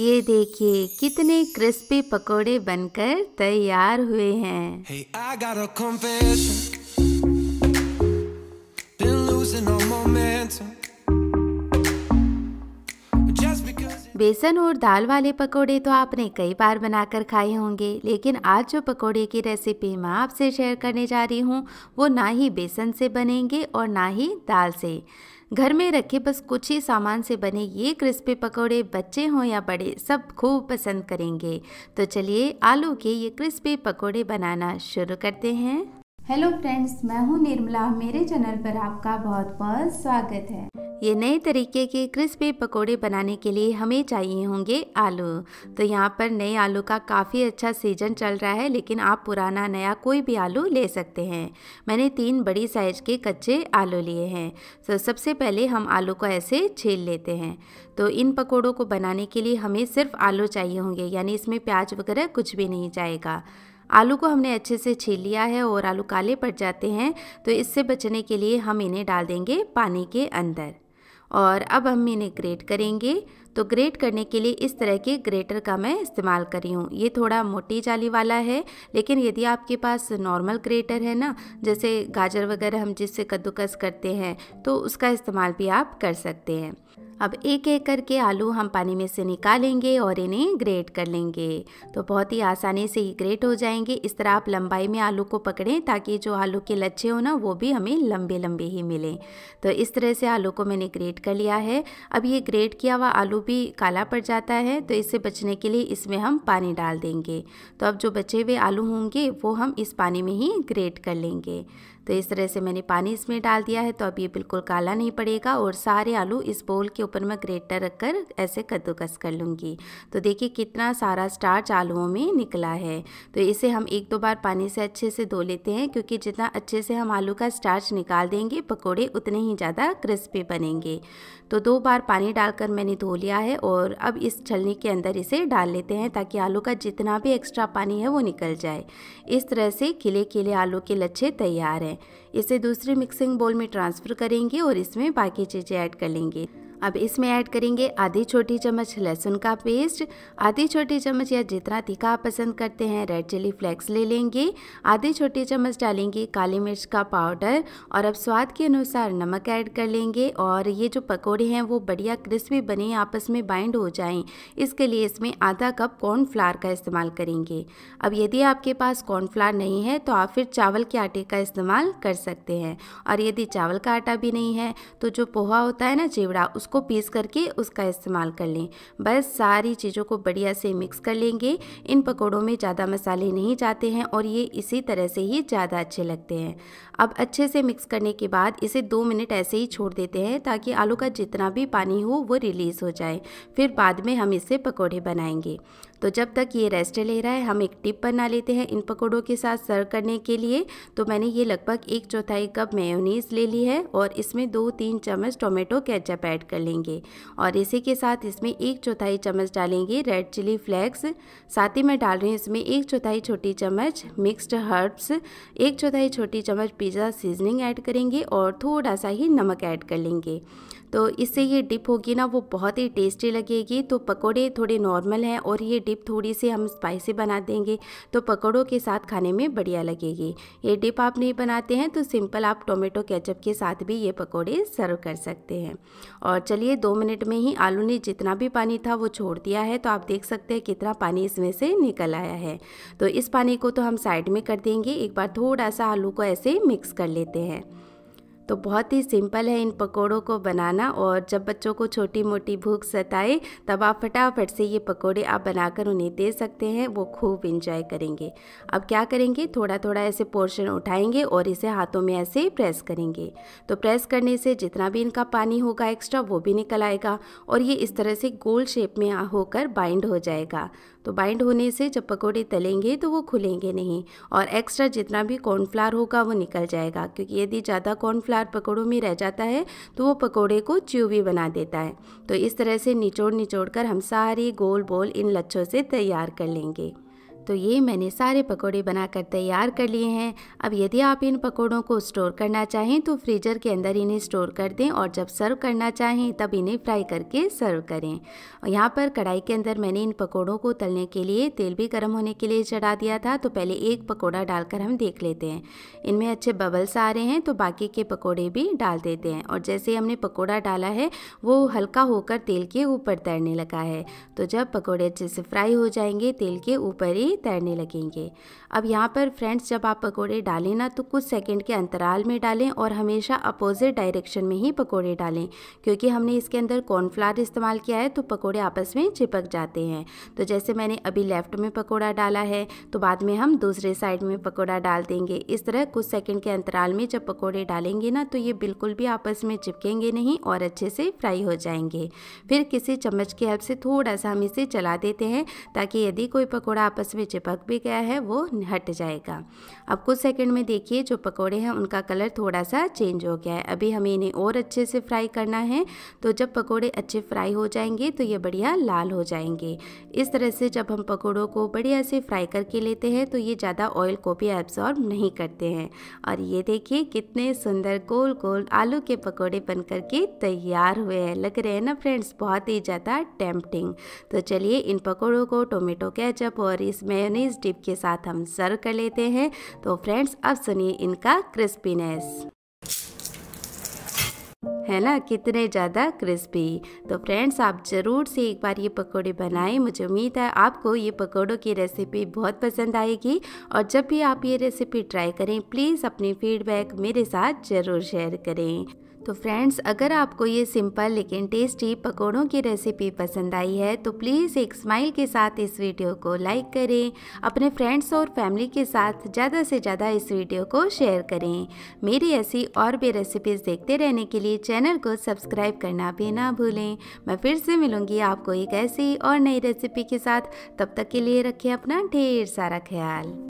ये देखिए कितने क्रिस्पी पकोड़े बनकर तैयार हुए हैं बेसन और दाल वाले पकोड़े तो आपने कई बार बनाकर खाए होंगे लेकिन आज जो पकोड़े की रेसिपी मैं आपसे शेयर करने जा रही हूँ वो ना ही बेसन से बनेंगे और ना ही दाल से घर में रखे बस कुछ ही सामान से बने ये क्रिस्पी पकौड़े बच्चे हों या बड़े सब खूब पसंद करेंगे तो चलिए आलू के ये क्रिस्पी पकौड़े बनाना शुरू करते हैं हेलो फ्रेंड्स मैं हूँ निर्मला मेरे चैनल पर आपका बहुत बहुत स्वागत है ये नए तरीके के क्रिस्पी पकोड़े बनाने के लिए हमें चाहिए होंगे आलू तो यहाँ पर नए आलू का काफ़ी अच्छा सीजन चल रहा है लेकिन आप पुराना नया कोई भी आलू ले सकते हैं मैंने तीन बड़ी साइज के कच्चे आलू लिए हैं तो सबसे पहले हम आलू को ऐसे छील लेते हैं तो इन पकोड़ों को बनाने के लिए हमें सिर्फ आलू चाहिए होंगे यानी इसमें प्याज वगैरह कुछ भी नहीं जाएगा आलू को हमने अच्छे से छील लिया है और आलू काले पड़ जाते हैं तो इससे बचने के लिए हम इन्हें डाल देंगे पानी के अंदर और अब हम इन्हें ग्रेट करेंगे तो ग्रेट करने के लिए इस तरह के ग्रेटर का मैं इस्तेमाल कर रही हूँ ये थोड़ा मोटी जाली वाला है लेकिन यदि आपके पास नॉर्मल ग्रेटर है ना जैसे गाजर वगैरह हम जिससे कद्दूकस करते हैं तो उसका इस्तेमाल भी आप कर सकते हैं अब एक एक करके आलू हम पानी में से निकालेंगे और इन्हें ग्रेट कर लेंगे तो बहुत ही आसानी से ये ग्रेट हो जाएंगे इस तरह आप लंबाई में आलू को पकड़ें ताकि जो आलू के लच्छे हो ना वो भी हमें लंबे लंबे ही मिलें तो इस तरह से आलू को मैंने ग्रेट कर लिया है अब ये ग्रेट किया हुआ आलू भी काला पड़ जाता है तो इससे बचने के लिए इसमें हम पानी डाल देंगे तो अब जो बचे हुए आलू होंगे वो हम इस पानी में ही ग्रेट कर लेंगे तो इस तरह से मैंने पानी इसमें डाल दिया है तो अब ये बिल्कुल काला नहीं पड़ेगा और सारे आलू इस बोल के ऊपर मैं ग्रेटर रखकर ऐसे कद्दूकस कर लूँगी तो देखिए कितना सारा स्टार्च आलुओं में निकला है तो इसे हम एक दो बार पानी से अच्छे से धो लेते हैं क्योंकि जितना अच्छे से हम आलू का स्टार्च निकाल देंगे पकौड़े उतने ही ज़्यादा क्रिस्पी बनेंगे तो दो बार पानी डालकर मैंने धो लिया है और अब इस छलनी के अंदर इसे डाल लेते हैं ताकि आलू का जितना भी एक्स्ट्रा पानी है वो निकल जाए इस तरह से खिले खिले आलू के लच्छे तैयार हैं है इसे दूसरे मिक्सिंग बोल में ट्रांसफ़र करेंगे और इसमें बाकी चीज़ें ऐड कर लेंगे अब इसमें ऐड करेंगे आधी छोटी चम्मच लहसुन का पेस्ट आधी छोटी चम्मच या जितना तीखा आप पसंद करते हैं रेड चिली फ्लेक्स ले लेंगे आधी छोटी चम्मच डालेंगे काली मिर्च का पाउडर और अब स्वाद के अनुसार नमक ऐड कर लेंगे और ये जो पकौड़े हैं वो बढ़िया क्रिस्पी बने आपस में बाइंड हो जाए इसके लिए इसमें आधा कप कॉर्नफ्लावर का इस्तेमाल करेंगे अब यदि आपके पास कॉर्नफ्लावर नहीं है तो आप फिर चावल के आटे का इस्तेमाल कर सकते हैं और यदि चावल का आटा भी नहीं है तो जो पोहा होता है ना चिवड़ा उसको उसको पीस करके उसका इस्तेमाल कर लें बस सारी चीज़ों को बढ़िया से मिक्स कर लेंगे इन पकौड़ों में ज़्यादा मसाले नहीं जाते हैं और ये इसी तरह से ही ज़्यादा अच्छे लगते हैं अब अच्छे से मिक्स करने के बाद इसे दो मिनट ऐसे ही छोड़ देते हैं ताकि आलू का जितना भी पानी हो वो रिलीज़ हो जाए फिर बाद में हम इसे पकौड़े बनाएंगे तो जब तक ये रेस्ट ले रहा है हम एक टिप बना लेते हैं इन पकौड़ों के साथ सर्व करने के लिए तो मैंने ये लगभग एक चौथाई कप मेयोनीज ले ली है और इसमें दो तीन चम्मच टोमेटो केचप ऐड कर लेंगे और इसी के साथ इसमें एक चौथाई चम्मच डालेंगे रेड चिली फ्लेक्स साथ ही मैं डाल रही हूँ इसमें एक चौथाई छोटी चम्मच मिक्स्ड हर्ब्स एक चौथाई छोटी चम्मच पिज़्ज़ा सीजनिंग ऐड करेंगे और थोड़ा सा ही नमक ऐड कर लेंगे तो इससे ये डिप होगी ना वो बहुत ही टेस्टी लगेगी तो पकोड़े थोड़े नॉर्मल हैं और ये डिप थोड़ी सी हम स्पाइसी बना देंगे तो पकोड़ों के साथ खाने में बढ़िया लगेगी ये डिप आप नहीं बनाते हैं तो सिंपल आप टोमेटो केचप के साथ भी ये पकोड़े सर्व कर सकते हैं और चलिए दो मिनट में ही आलू ने जितना भी पानी था वो छोड़ दिया है तो आप देख सकते हैं कितना पानी इसमें से निकल आया है तो इस पानी को तो हम साइड में कर देंगे एक बार थोड़ा सा आलू को ऐसे मिक्स कर लेते हैं तो बहुत ही सिंपल है इन पकौड़ों को बनाना और जब बच्चों को छोटी मोटी भूख सताए तब आप फटाफट से ये पकौड़े आप बनाकर उन्हें दे सकते हैं वो खूब इंजॉय करेंगे अब क्या करेंगे थोड़ा थोड़ा ऐसे पोर्शन उठाएंगे और इसे हाथों में ऐसे प्रेस करेंगे तो प्रेस करने से जितना भी इनका पानी होगा एक्स्ट्रा वो भी निकल आएगा और ये इस तरह से गोल शेप में होकर बाइंड हो जाएगा तो बाइंड होने से जब पकौड़े तलेंगे तो वो खुलेंगे नहीं और एक्स्ट्रा जितना भी कॉर्नफ्लावर होगा वो निकल जाएगा क्योंकि यदि ज़्यादा कॉर्नफ्लावर चार पकौड़ों में रह जाता है तो वो पकौड़े को च्यूवी बना देता है तो इस तरह से निचोड़ निचोड़ कर हम सारे गोल बोल इन लच्छों से तैयार कर लेंगे तो ये मैंने सारे पकोड़े बनाकर तैयार कर लिए हैं अब यदि आप इन पकोड़ों को स्टोर करना चाहें तो फ्रीजर के अंदर इन्हें स्टोर कर दें और जब सर्व करना चाहें तब इन्हें फ्राई करके सर्व करें और यहाँ पर कढ़ाई के अंदर मैंने इन पकोड़ों को तलने के लिए तेल भी गर्म होने के लिए चढ़ा दिया था तो पहले एक पकौड़ा डालकर हम देख लेते हैं इनमें अच्छे बबल्स आ रहे हैं तो बाकी के पकौड़े भी डाल देते हैं और जैसे हमने पकौड़ा डाला है वो हल्का होकर तेल के ऊपर तैरने लगा है तो जब पकौड़े अच्छे से फ्राई हो जाएंगे तेल के ऊपर ही ही तैरने लगेंगे अब यहाँ पर फ्रेंड्स जब आप पकोड़े डालें ना तो कुछ सेकंड के अंतराल में डालें और हमेशा अपोजिट डायरेक्शन में ही पकोड़े डालें क्योंकि हमने इसके अंदर कॉर्नफ्लावर इस्तेमाल किया है तो पकोड़े आपस में चिपक जाते हैं तो जैसे मैंने अभी लेफ़्ट में पकोड़ा डाला है तो बाद में हम दूसरे साइड में पकोड़ा डाल देंगे इस तरह कुछ सेकंड के अंतराल में जब पकौड़े डालेंगे ना तो ये बिल्कुल भी आपस में चिपकेंगे नहीं और अच्छे से फ्राई हो जाएंगे फिर किसी चम्मच की हेल्प से थोड़ा सा हम इसे चला देते हैं ताकि यदि कोई पकौड़ा आपस में में चिपक भी गया है वो हट जाएगा अब कुछ सेकंड में देखिए जो पकोड़े हैं उनका कलर थोड़ा सा चेंज हो गया है अभी हमें इन्हें और अच्छे से फ्राई करना है तो जब पकोड़े अच्छे फ्राई हो जाएंगे तो ये बढ़िया लाल हो जाएंगे इस तरह से जब हम पकौड़ों को बढ़िया से फ्राई करके लेते हैं तो ये ज़्यादा ऑयल को भी एब्जॉर्ब नहीं करते हैं और ये देखिए कितने सुंदर गोल गोल आलू के पकौड़े बन करके तैयार हुए हैं लग रहे हैं ना फ्रेंड्स बहुत ही ज़्यादा टेम्पटिंग तो चलिए इन पकौड़ों को टोमेटो कैचअप और इसमें मेयोनीज डिप के साथ हम सर्व कर लेते हैं तो फ्रेंड्स अब सुनिए इनका क्रिस्पीनेस है ना कितने ज़्यादा क्रिस्पी तो फ्रेंड्स आप ज़रूर से एक बार ये पकौड़े बनाएं मुझे उम्मीद है आपको ये पकौड़ों की रेसिपी बहुत पसंद आएगी और जब भी आप ये रेसिपी ट्राई करें प्लीज़ अपनी फीडबैक मेरे साथ ज़रूर शेयर करें तो फ्रेंड्स अगर आपको ये सिंपल लेकिन टेस्टी पकोड़ों की रेसिपी पसंद आई है तो प्लीज़ एक स्माइल के साथ इस वीडियो को लाइक करें अपने फ्रेंड्स और फैमिली के साथ ज़्यादा से ज़्यादा इस वीडियो को शेयर करें मेरी ऐसी और भी रेसिपीज़ देखते रहने के लिए चैनल चैनल को सब्सक्राइब करना भी ना भूलें मैं फिर से मिलूंगी आपको एक ऐसी और नई रेसिपी के साथ तब तक के लिए रखें अपना ढेर सारा ख्याल